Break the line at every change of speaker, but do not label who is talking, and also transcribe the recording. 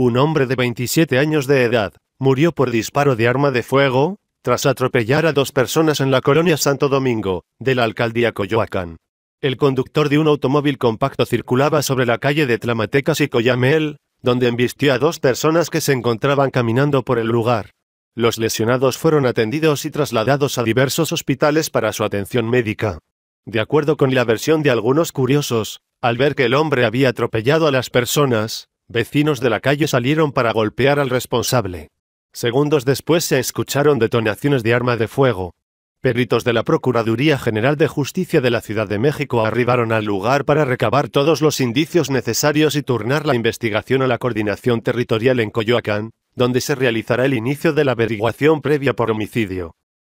Un hombre de 27 años de edad, murió por disparo de arma de fuego, tras atropellar a dos personas en la colonia Santo Domingo, de la alcaldía Coyoacán. El conductor de un automóvil compacto circulaba sobre la calle de Tlamatecas y Coyamel, donde embistió a dos personas que se encontraban caminando por el lugar. Los lesionados fueron atendidos y trasladados a diversos hospitales para su atención médica. De acuerdo con la versión de algunos curiosos, al ver que el hombre había atropellado a las personas, Vecinos de la calle salieron para golpear al responsable. Segundos después se escucharon detonaciones de arma de fuego. Peritos de la Procuraduría General de Justicia de la Ciudad de México arribaron al lugar para recabar todos los indicios necesarios y turnar la investigación a la Coordinación Territorial en Coyoacán, donde se realizará el inicio de la averiguación previa por homicidio.